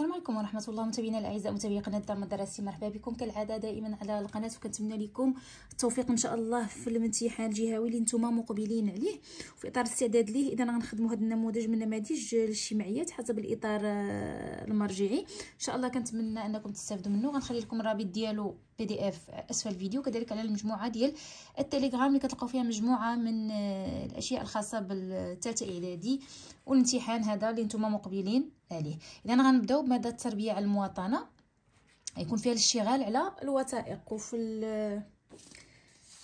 السلام عليكم ورحمه الله متابعينا الاعزاء متابعي قناه دار مدرسي مرحبا بكم كالعاده دائما على القناه وكنتمنى لكم التوفيق ان شاء الله في الامتحان الجهوي اللي نتوما مقبلين عليه وفي اطار الاستعداد ليه اذا غنخدموا هذا النموذج من نماذج الاجتماعيات حسب الاطار المرجعي ان شاء الله كنتمنى انكم تستافدوا منه غنخلي لكم الرابط ديالو بي دي اف اسفل الفيديو كذلك على المجموعه ديال التليجرام اللي كتلقاو فيها مجموعه من الاشياء الخاصه بالثالثه اعدادي والامتحان هذا اللي نتوما مقبلين عليه اذا غنبداو بماده التربيه على المواطنه يكون فيها الاشتغال على الوثائق وفي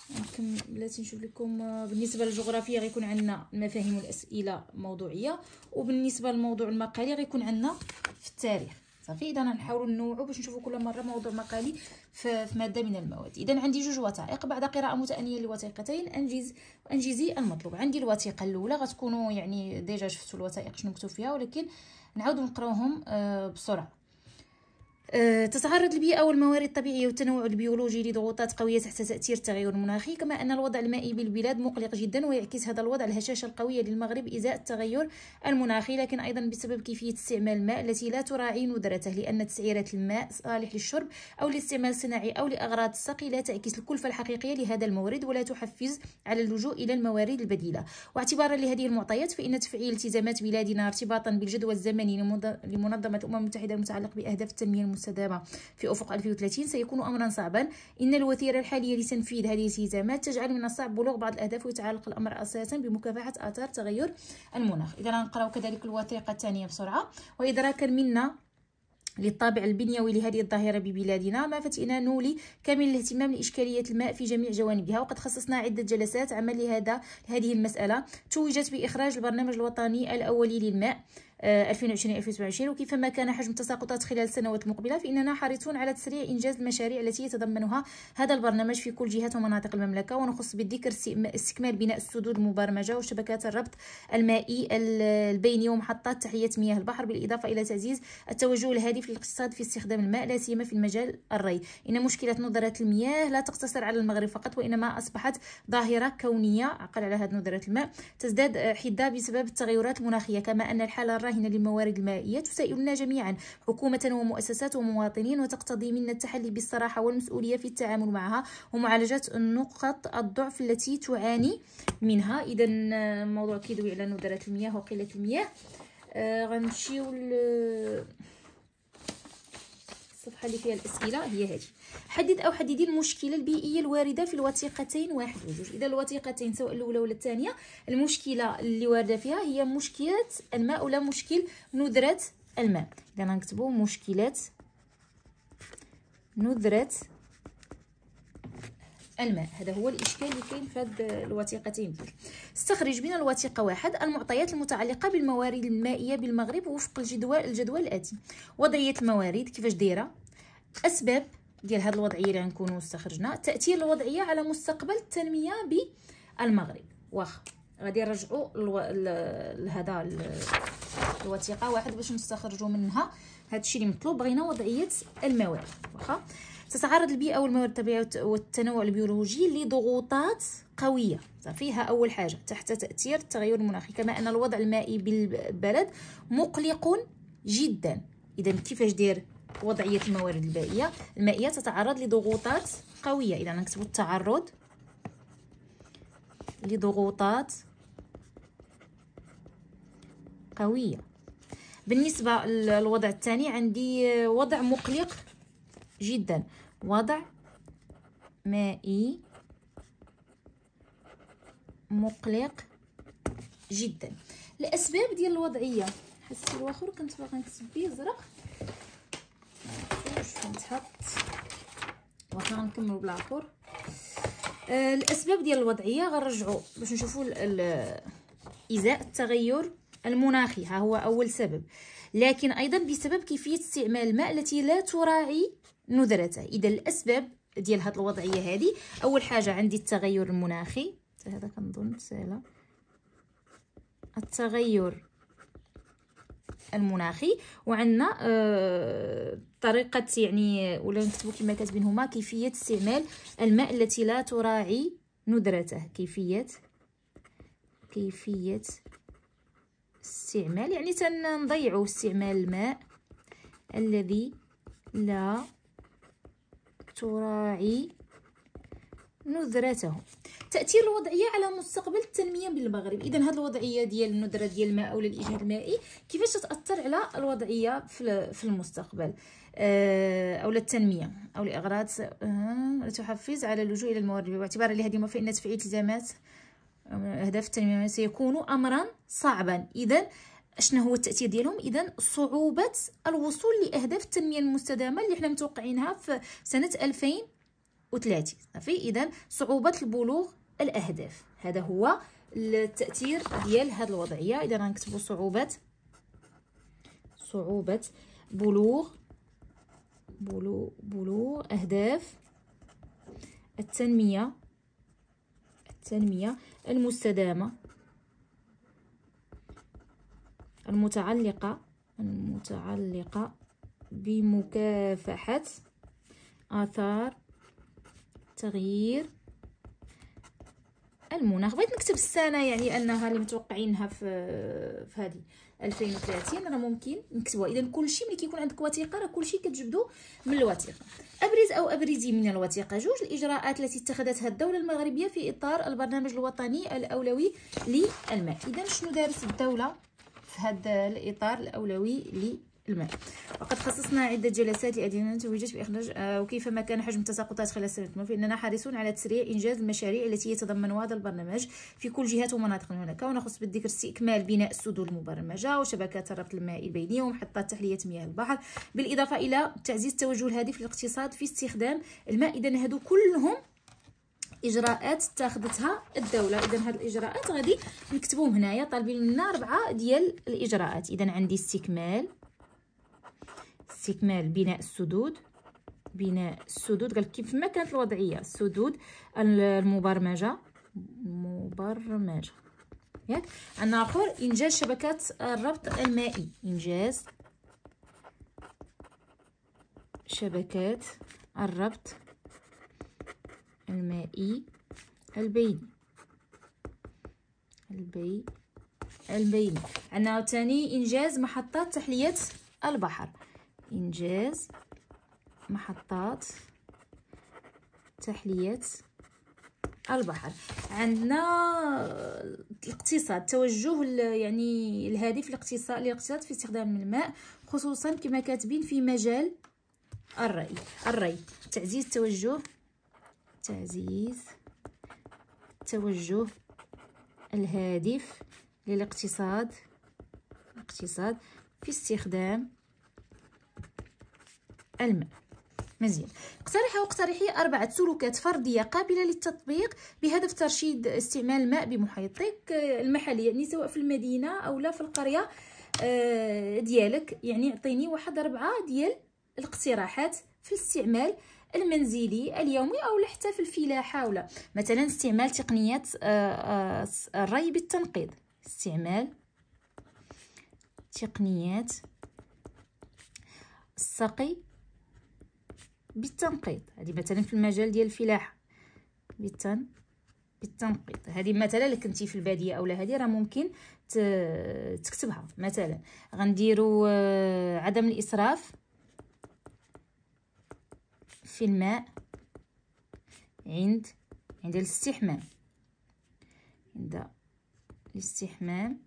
ممكن بلاتي نشوف لكم بالنسبه للجغرافيا غيكون عندنا المفاهيم والاسئله موضوعيه وبالنسبه لموضوع المقالي غيكون عندنا في التاريخ صافي اذا غنحاولوا نوعوا باش نشوفوا كل مره موضوع مقالي في ماده من المواد اذا عندي جوج وثائق بعد قراءه متانيه للوثيقتين انجز انجزي المطلوب عندي الوثيقه الاولى غتكونوا يعني ديجا شفتوا الوثائق شنو مكتوب فيها ولكن نعاودو نقراوهم آه، بسرعه أه، تتعرض البيئة والموارد الطبيعية والتنوع البيولوجي لضغوطات قوية تحت تأثير التغير المناخي كما أن الوضع المائي بالبلاد مقلق جدا ويعكس هذا الوضع الهشاشة القوية للمغرب إزاء التغير المناخي لكن أيضا بسبب كيفية استعمال الماء التي لا تراعي ندرته لأن تسعيرات الماء صالح للشرب أو للاستعمال الصناعي أو لأغراض السقي لا تعكس الكلفة الحقيقية لهذا المورد ولا تحفز على اللجوء إلى الموارد البديلة واعتبارا لهذه المعطيات فإن تفعيل التزامات بلادنا ارتباطا بالجدول الزمني لمنظمة الأمم المتحدة المتعلق بأهداف التنمية المستدامة في أفق 2030 سيكون أمرا صعبا إن الوثيرة الحالية لتنفيذ هذه الالتزامات تجعل من الصعب بلوغ بعض الأهداف ويتعلق الأمر أساسا بمكافحة آثار تغير المناخ إذا نقرأ كذلك الوثيقة الثانية بسرعة وإدراكا منا للطابع البنيوي لهذه الظاهرة ببلادنا ما فتئنا نولي كامل الاهتمام لإشكالية الماء في جميع جوانبها وقد خصصنا عدة جلسات عمل لهذا هذه المسألة توجت بإخراج البرنامج الوطني الأولي للماء 2020 آه، 2027 وكيفما كان حجم التساقطات خلال السنوات المقبله فاننا حريصون على تسريع انجاز المشاريع التي يتضمنها هذا البرنامج في كل جهات ومناطق المملكه ونخص بالذكر استكمال بناء السدود المبرمجه وشبكات الربط المائي البيني ومحطات تحية مياه البحر بالاضافه الى تعزيز التوجه الهادف للاقتصاد في استخدام الماء لا سيما في المجال الري ان مشكله نظرة المياه لا تقتصر على المغرب فقط وانما اصبحت ظاهره كونيه عقل على هذه نظرة الماء تزداد حده بسبب التغيرات المناخيه كما ان الحاله الراهنة للموارد المائية تسائلنا جميعا حكومة ومؤسسات ومواطنين وتقتضي منا التحلي بالصراحة والمسؤولية في التعامل معها ومعالجة نقط الضعف التي تعاني منها إذا موضوع كيدوي على ندرة المياه وقلة المياه آه غنمشيو الصفحه اللي فيها الاسئله هي هذه حدد او حددي المشكله البيئيه الوارده في الوثيقتين واحد وجوج اذا الوثيقتين سواء الاولى ولا الثانيه المشكله اللي وارده فيها هي مشكله الماء ولا مشكل ندره الماء اذا غنكتبوا مشكلات ندره الماء هذا هو الإشكال اللي كاين في هذه الوثيقتين استخرج من الوثيقة واحد المعطيات المتعلقة بالموارد المائية بالمغرب وفق الجدول الجدول الآتي وضعية الموارد كيفاش دايرة أسباب ديال هاد الوضعية اللي غنكونوا استخرجنا تأثير الوضعية على مستقبل التنمية بالمغرب واخا غادي نرجعوا لهذا الوثيقه واحد باش نستخرجوا منها هذا الشيء اللي مطلوب بغينا وضعيه الموارد واخا تتعرض البيئة والموارد الطبيعية والتنوع البيولوجي لضغوطات قوية فيها أول حاجة تحت تأثير التغير المناخي كما أن الوضع المائي بالبلد مقلق جدا إذا كيفاش داير وضعية الموارد البائية المائية تتعرض لضغوطات قوية إذا نكتبوا التعرض لضغوطات قوية بالنسبة للوضع الثاني عندي وضع مقلق جدا وضع مائي مقلق جدا الاسباب ديال الوضعيه حس الاخر كنت باغا نكتب به زرق واش كنتحط واخا غنكملوا بالاخر آه، الاسباب ديال الوضعيه غنرجعوا باش نشوفوا ازاء التغير المناخي ها هو اول سبب لكن ايضا بسبب كيفيه استعمال الماء التي لا تراعي نذرته اذا الاسباب ديال هاد الوضعيه هذه اول حاجه عندي التغير المناخي هذا كنظن سهله التغير المناخي وعندنا آه، طريقه يعني ولا نكتبوا كما كاتبين هما كيفيه استعمال الماء التي لا تراعي ندرته كيفيه كيفيه استعمال يعني تنضيعوا استعمال الماء الذي لا تراعي نذرته تاثير الوضعيه على مستقبل التنميه بالمغرب اذا هذه الوضعيه ديال الندره ديال الماء ولا الاجهاد المائي كيفاش تاثر على الوضعيه في المستقبل آه، او التنميه او الاغراض آه، تحفز على اللجوء الى الموارد باعتبار لهدمه فان تفعيل التزامات اهداف التنميه سيكون امرا صعبا اذا شنو هو التاثير ديالهم اذا صعوبه الوصول لاهداف التنميه المستدامه اللي حنا متوقعينها في سنه 2030 صافي اذا صعوبه البلوغ الاهداف هذا هو التاثير ديال هذه الوضعيه اذا غنكتبوا صعوبه صعوبه بلوغ بلوغ بلوغ اهداف التنميه التنميه المستدامه المتعلقة المتعلقة بمكافحة آثار تغيير المناخ بغيت نكتب السنة يعني أنها اللي متوقعينها في في هذه 2030 راه ممكن نكتبوها إذا كلشي ملي كيكون عندك وثيقة راه كلشي كتجبدو من الوثيقة أبرز أو أبرزي من الوثيقة جوج الإجراءات التي اتخذتها الدولة المغربية في إطار البرنامج الوطني الأولوي للماء إذا شنو دارت الدولة في هذا الاطار الاولوي للماء وقد خصصنا عده جلسات لادله نتوجت باخراج آه، وكيفما كان حجم التساقطات خلال سنه فاننا حريصون على تسريع انجاز المشاريع التي يتضمنها هذا البرنامج في كل جهات ومناطق هناك ونخص بالذكر استكمال بناء السدود المبرمجه وشبكات الربط المائي البينيه ومحطات تحليه مياه البحر بالاضافه الى تعزيز التوجه الهادف للاقتصاد في استخدام الماء اذا هادو كلهم اجراءات اتخذتها الدوله اذا هاد الاجراءات غادي نكتبوهم هنايا طالبين منا ربعه ديال الاجراءات اذا عندي استكمال استكمال بناء السدود بناء السدود قال كيف ما كانت الوضعيه السدود المبرمجه مبرمجه ياك عندنا اخر انجاز شبكات الربط المائي انجاز شبكات الربط المائي البيني البي البيني عندنا ثاني انجاز محطات تحليه البحر انجاز محطات تحليه البحر عندنا الاقتصاد توجه يعني الهدف الاقتصاد الاقتصاد في استخدام الماء خصوصا كما كاتبين في مجال الري الري تعزيز توجه التعزيز التوجه الهادف للاقتصاد الاقتصاد في استخدام الماء مزيان اقترح واقترحي أربعة سلوكات فردية قابلة للتطبيق بهدف ترشيد استعمال الماء بمحيطك آه، المحلي يعني سواء في المدينة أو لا في القرية آه، ديالك يعني اعطيني واحد أربعة ديال الاقتراحات في الاستعمال المنزلي اليومي او حتى في الفلاحه ولا مثلا استعمال تقنيات آه، آه، الري بالتنقيط استعمال تقنيات السقي بالتنقيط هذه مثلا في المجال ديال الفلاحه بالتن بالتنقيط هذه مثلا اللي كنتي في الباديه اولا هذه راه ممكن تكتبها مثلا غنديروا آه، عدم الاسراف في الماء عند عند الاستحمام عند الاستحمام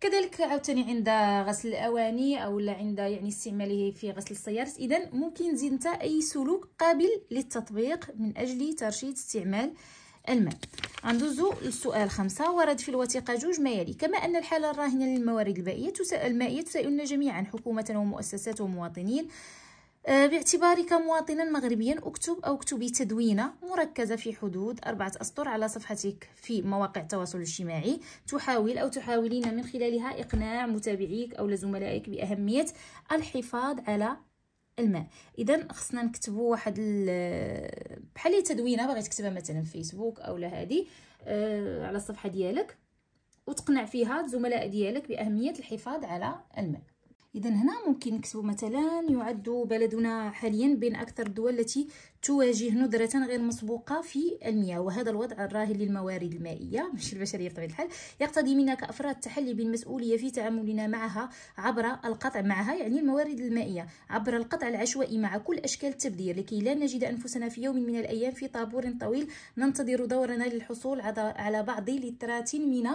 كذلك عاوتاني عند غسل الاواني او عند يعني استعماله في غسل السيارات اذا ممكن تزيد انت اي سلوك قابل للتطبيق من اجل ترشيد استعمال الماء غندوزو للسؤال خمسة ورد في الوثيقة جوج ما يلي كما أن الحالة الراهنة للموارد البائية تسأل المائية تسألنا جميعا حكومة ومؤسسات ومواطنين آه، باعتباري كمواطنا مغربيا اكتب او اكتبي تدوينه مركزه في حدود أربعة أسطر على صفحتك في مواقع التواصل الاجتماعي تحاول أو تحاولين من خلالها إقناع متابعيك أو زملائك بأهمية الحفاظ على الماء اذا خصنا نكتبوا واحد بحال تدوينه باغي تكتبها مثلا في فيسبوك اولا هذه أه على الصفحه ديالك وتقنع فيها الزملاء ديالك باهميه الحفاظ على الماء اذا هنا ممكن نكتبوا مثلا يعد بلدنا حاليا بين اكثر الدول التي تواجه ندرة غير مسبوقة في المياه وهذا الوضع الراهن للموارد المائية مش البشرية بطبيعة الحال يقتضي منا كأفراد التحلي بالمسؤولية في تعاملنا معها عبر القطع معها يعني الموارد المائية عبر القطع العشوائي مع كل أشكال التبذير لكي لا نجد أنفسنا في يوم من الأيام في طابور طويل ننتظر دورنا للحصول على بعض لترات من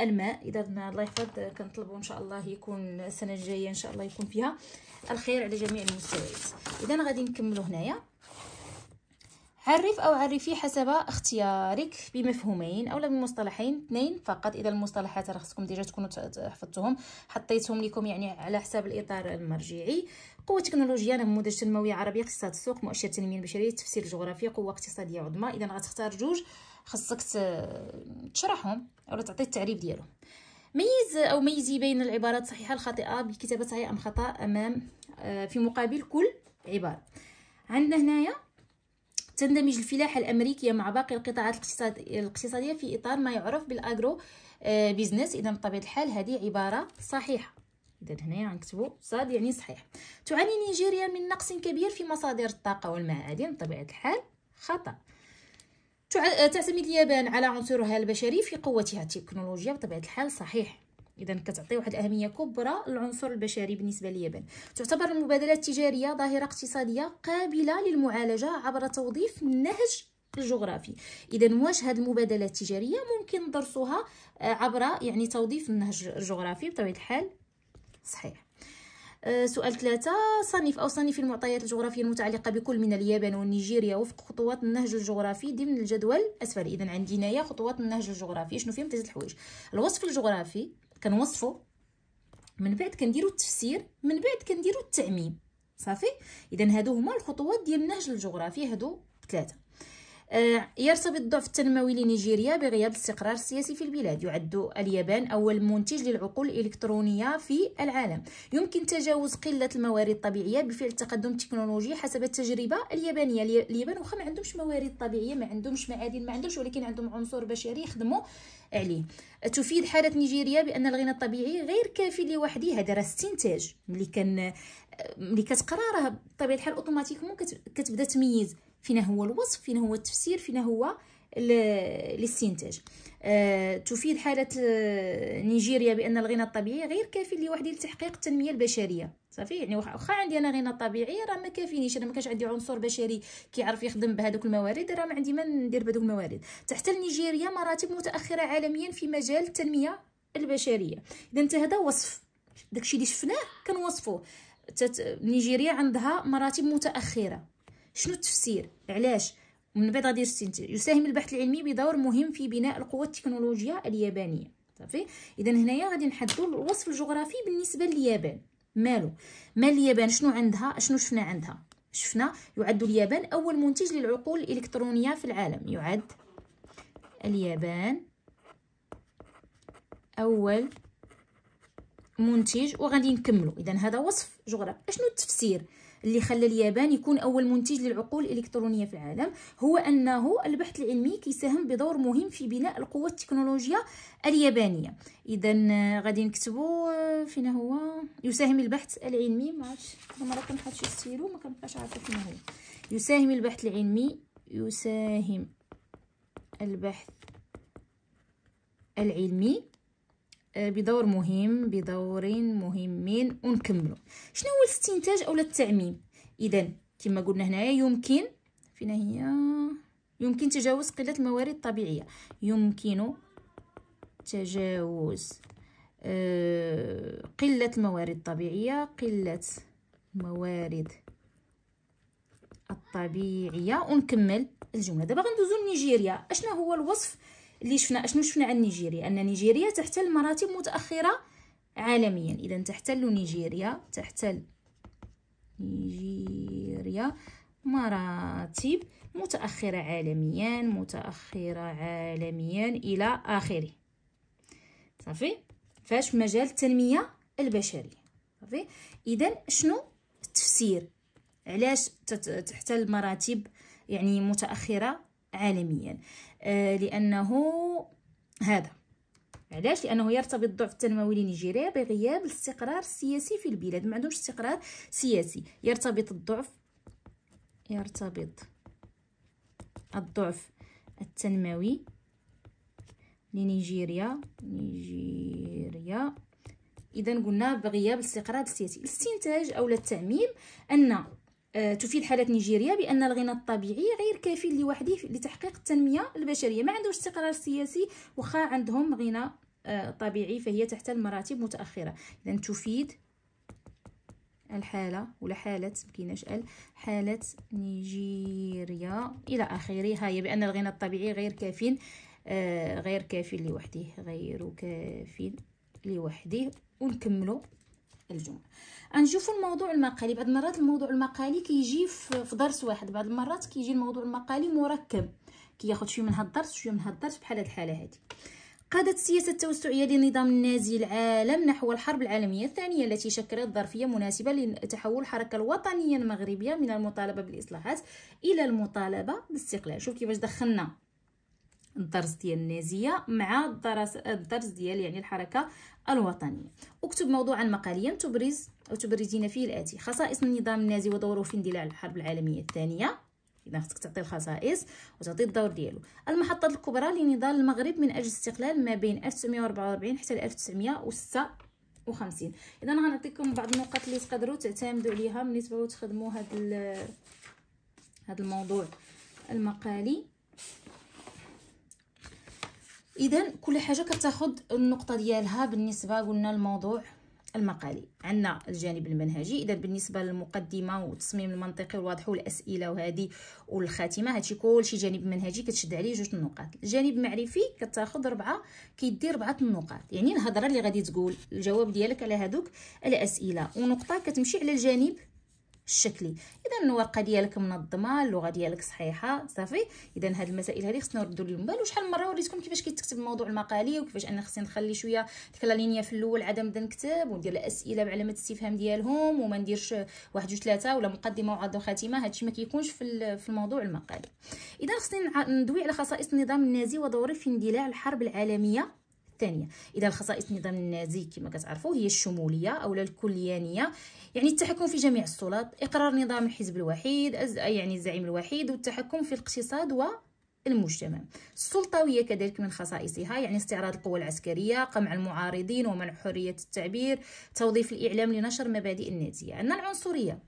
الماء اذا الله يحفظ كنطلبوا ان شاء الله يكون السنه الجايه ان شاء الله يكون فيها الخير على جميع المستويات اذا غادي نكملوا هنايا عرف أو عرفي حسب اختيارك بمفهومين أو بمصطلحين اثنين فقط إذا المصطلحات راه خصكم ديجا تكونوا حفظتوهم حطيتهم لكم يعني على حساب الإطار المرجعي قوة تكنولوجيا نموذج تنموي عربي اقتصاد السوق مؤشر التنمية البشرية تفسير جغرافي قوة اقتصادية عظمى إذا غتختار جوج خصك تشرحهم ولا تعطي التعريف ديالهم ميز او ميزي بين العبارات الصحيحه الخاطئه بكتابه صحيحه ام خطا امام آه، في مقابل كل عباره عندنا هنايا تندمج الفلاحه الامريكيه مع باقي القطاعات الاقتصاديه في اطار ما يعرف بالاجرو آه، بيزنس اذا بطبيعه الحال هذه عباره صحيحه اذا هنايا غنكتبوا صاد يعني صحيح تعاني نيجيريا من نقص كبير في مصادر الطاقه والمعادن بطبيعه الحال خطا آه، تعتمد اليابان على عنصرها البشري في قوتها التكنولوجيا بطبيعه الحال صحيح اذا كتعطي واحد الاهميه كبرى للعنصر البشري بالنسبه لليابان تعتبر المبادلات التجاريه ظاهره اقتصاديه قابله للمعالجه عبر توظيف النهج الجغرافي اذا واش هذه المبادلات التجاريه ممكن درسها آه، عبر يعني توظيف النهج الجغرافي بطبيعه الحال صحيح آه، سؤال ثلاثة صنف أو صنف المعطيات الجغرافية المتعلقة بكل من اليابان والنيجيريا وفق خطوات النهج الجغرافي ضمن الجدول أسفل إذا عندي هنايا خطوات النهج الجغرافي شنو فيهم ثلاثة الحوايج الوصف الجغرافي كنوصفو من بعد كنديرو التفسير من بعد كنديرو التعميم صافي إذا هادو هما الخطوات ديال النهج الجغرافي هادو ثلاثة آه، يرتبط الضعف التنموي لنيجيريا بغياب الاستقرار السياسي في البلاد يعد اليابان أول منتج للعقول الإلكترونية في العالم يمكن تجاوز قلة الموارد الطبيعية بفعل التقدم التكنولوجي حسب التجربة اليابانية اليابان واخا ما عندهمش موارد طبيعية ما عندهمش معادن ما عندهمش ولكن عندهم عنصر بشري يخدموا عليه تفيد حالة نيجيريا بأن الغنى الطبيعي غير كافي لوحده هذا راه استنتاج ملي كان ملي كتقرا راه بطبيعه الحال اوتوماتيكمون كتبدا تميز فينا هو الوصف فينا هو التفسير فينا هو الاستنتاج أه تفيد حالة آه، نيجيريا بأن الغنى الطبيعي غير كافي لوحده لتحقيق التنمية البشرية صافي يعني واخا عندي انا غنى طبيعي راه ما كافينيش انا ما كانش عندي عنصر بشري كيعرف يخدم بهذوك الموارد راه ما عندي ما ندير بهذوك الموارد تحت نيجيريا مراتب متأخرة عالميا في مجال التنمية البشرية إذا انت هذا وصف داكشي اللي شفناه كنوصفوه تت... نيجيريا عندها مراتب متأخرة شنو التفسير علاش من بعد غادي يساهم البحث العلمي بدور مهم في بناء القوى التكنولوجية اليابانية صافي اذا هنايا غادي نحددوا الوصف الجغرافي بالنسبه لليابان مالو مال اليابان شنو عندها شنو شفنا عندها شفنا يعد اليابان اول منتج للعقول الالكترونيه في العالم يعد اليابان اول منتج وغادي نكملو اذا هذا وصف جغرافي اشنو التفسير اللي خلى اليابان يكون أول منتج للعقول الإلكترونية في العالم هو أنه البحث العلمي كيساهم بدور مهم في بناء القوة التكنولوجية اليابانية إذا آه، غادي نكتبوا آه، فين هو يساهم البحث العلمي ما عرفتش ما كنحط شي ستيلو ما كنبقاش عارفه فين هو يساهم البحث العلمي يساهم البحث العلمي آه، بدور مهم بدورين مهمين ونكملوا شنو هو الاستنتاج او التعميم اذا كما قلنا هنايا يمكن فينا هي يمكن تجاوز قله الموارد الطبيعيه يمكن تجاوز آه، قله الموارد الطبيعيه قله الموارد الطبيعيه ونكمل الجمله دابا غندوزو لنيجيريا اشنا هو الوصف اللي شفنا اشنو شفنا عن نيجيريا ان نيجيريا تحتل مراتب متاخره عالميا اذا تحتل نيجيريا تحتل نيجيريا مراتب متأخرة عالميا متأخرة عالميا إلى آخره صافي فاش مجال التنمية البشرية صافي إذا شنو التفسير علاش تحتل مراتب يعني متأخرة عالميا آه، لأنه هذا علاش لانه يرتبط الضعف التنموي لنيجيريا بغياب الاستقرار السياسي في البلاد ما عندوش استقرار سياسي يرتبط الضعف يرتبط الضعف التنموي لنيجيريا نيجيريا اذا قلنا بغياب الاستقرار السياسي الاستنتاج او التعميم ان آه، تفيد حالة نيجيريا بأن الغنى الطبيعي غير كافي لوحده لتحقيق التنمية البشرية ما عندهش استقرار سياسي وخا عندهم غنى آه، طبيعي فهي تحت المراتب متأخرة لن تفيد الحالة ولا حالة مكيناش ال حالة نيجيريا إلى آخره هاي بأن الغنى الطبيعي غير كاف آه، غير كافي لوحده غير كافي لوحده ونكملو الجمعة غنشوفوا الموضوع المقالي بعض المرات الموضوع المقالي كيجي في درس واحد بعض المرات كيجي الموضوع المقالي مركب كياخذ شويه من هاد الدرس شويه من هاد الدرس بحال هاد الحاله هادي قادت السياسة التوسعية للنظام النازي العالم نحو الحرب العالمية الثانية التي شكلت ظرفية مناسبة لتحول الحركة الوطنية المغربية من المطالبة بالإصلاحات إلى المطالبة بالاستقلال شوف كيفاش دخلنا الدرس ديال النازيه مع الدرس الدرس ديال يعني الحركه الوطنيه اكتب موضوعا مقاليا تبرز او تبرزين فيه الاتي خصائص النظام النازي ودوره في اندلاع الحرب العالميه الثانيه اذا خصك تعطي الخصائص وتعطي الدور ديالو المحطات الكبرى لنضال المغرب من اجل الاستقلال ما بين 1944 حتى 1956 اذا غنعطيكم بعض النقط اللي تقدروا تعتمدوا عليها ملي تبغيو تخدموا هذا هذا الموضوع المقالي اذا كل حاجه كتاخد النقطه ديالها بالنسبه قلنا الموضوع المقالي عندنا الجانب المنهجي اذا بالنسبه للمقدمه والتصميم المنطقي والواضح والاسئله وهذه والخاتمه هادشي كلشي جانب منهجي كتشد عليه جوج النقاط الجانب المعرفي كتاخذ ربعه كيدير ربعه النقاط يعني الهضره اللي غادي تقول الجواب ديالك على هادوك الاسئله ونقطه كتمشي على الجانب الشكلي اذا الورقه ديالك منظمه اللغه ديالك صحيحه صافي اذا هاد المسائل هذه خصنا نردوا لهم بال وشحال مره وريتكم كيفاش كيتكتب موضوع المقالي وكيفاش انا خصني نخلي شويه ديك لا لينيا في الاول عاد نبدا نكتب وندير الاسئله بعلامه الاستفهام ديالهم وما نديرش واحد جوج ثلاثه ولا مقدمه وعرض وخاتمه هادشي ما كيكونش في في الموضوع المقالي اذا خصني ندوي على خصائص النظام النازي ودوره في اندلاع الحرب العالميه الثانيه اذا الخصائص النظام النازي كما كتعرفوا هي الشموليه او الكليانيه يعني التحكم في جميع السلطات اقرار نظام الحزب الوحيد يعني الزعيم الوحيد والتحكم في الاقتصاد و المجتمع السلطويه كذلك من خصائصها يعني استعراض القوى العسكريه قمع المعارضين ومنع حريه التعبير توظيف الاعلام لنشر مبادئ النازيه عندنا العنصريه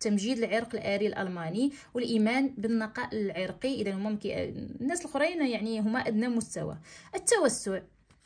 تمجيد العرق الاري الالماني والايمان بالنقاء العرقي اذا هما الناس الاخرين يعني هما ادنى مستوى التوسع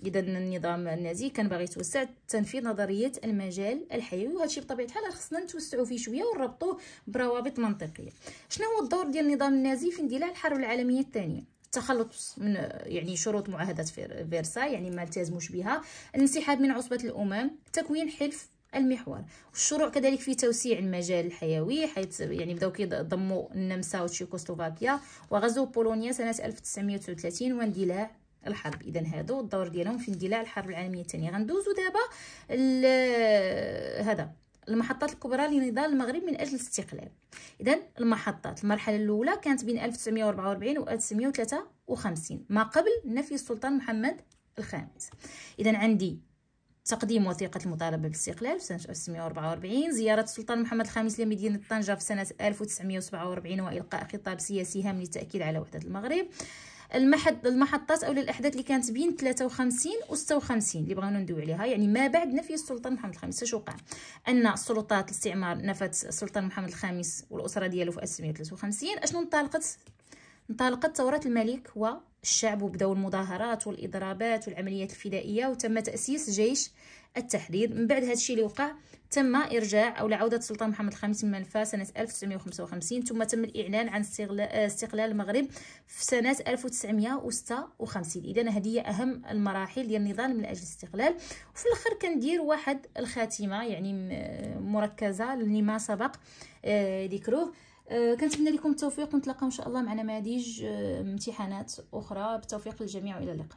اذا النظام النازي كان باغي يتوسع تنفيذ نظريه المجال الحيوي وهادشي بطبيعه الحال خصنا نتوسعوا فيه شويه ونربطوه بروابط منطقيه شنو هو الدور ديال النظام النازي في اندلاع الحرب العالميه الثانيه تخلط من يعني شروط معاهده فيرسا يعني ما التزموش بها الانسحاب من عصبه الامم تكوين حلف المحور والشروع كذلك في توسيع المجال الحيوي حيث يعني بداو كيضموا النمسا وتشيكوسلوفاكيا وغزو بولونيا سنه 1939 واندلاع الحرب اذا هذا الدور ديالهم في اندلاع الحرب العالميه الثانيه غندوزو دابا هذا المحطات الكبرى لنضال المغرب من اجل الاستقلال اذا المحطات المرحله الاولى كانت بين 1944 و 1953 ما قبل نفي السلطان محمد الخامس اذا عندي تقديم وثيقة المطالبة بالاستقلال في سنة 1944 زيارة السلطان محمد الخامس لمدينة طنجة في سنة 1947 وإلقاء خطاب سياسي هام للتأكيد على وحدة المغرب المحط المحطات او الاحداث اللي كانت بين 53 و 56 اللي بغينا ندوي عليها يعني ما بعد نفي السلطان محمد الخامس اش وقع ان السلطات الاستعمار نفت السلطان محمد الخامس والاسره ديالو في 1953 اشنو انطلقت انطلقت ثورة الملك والشعب وبداو المظاهرات والإضرابات والعمليات الفدائية وتم تأسيس جيش التحرير من بعد هادشي اللي وقع تم إرجاع أو عودة السلطان محمد الخامس من منفى سنة 1955 ثم تم الإعلان عن استقلال المغرب في سنة 1956 إذا هذه هي أهم المراحل ديال النضال من أجل الاستقلال وفي الآخر كندير واحد الخاتمة يعني مركزة لما سبق آه، ذكروه أه، كنتمنى لكم التوفيق ونتلاقاو ان شاء الله مع نماذج أه، امتحانات اخرى بالتوفيق للجميع والى اللقاء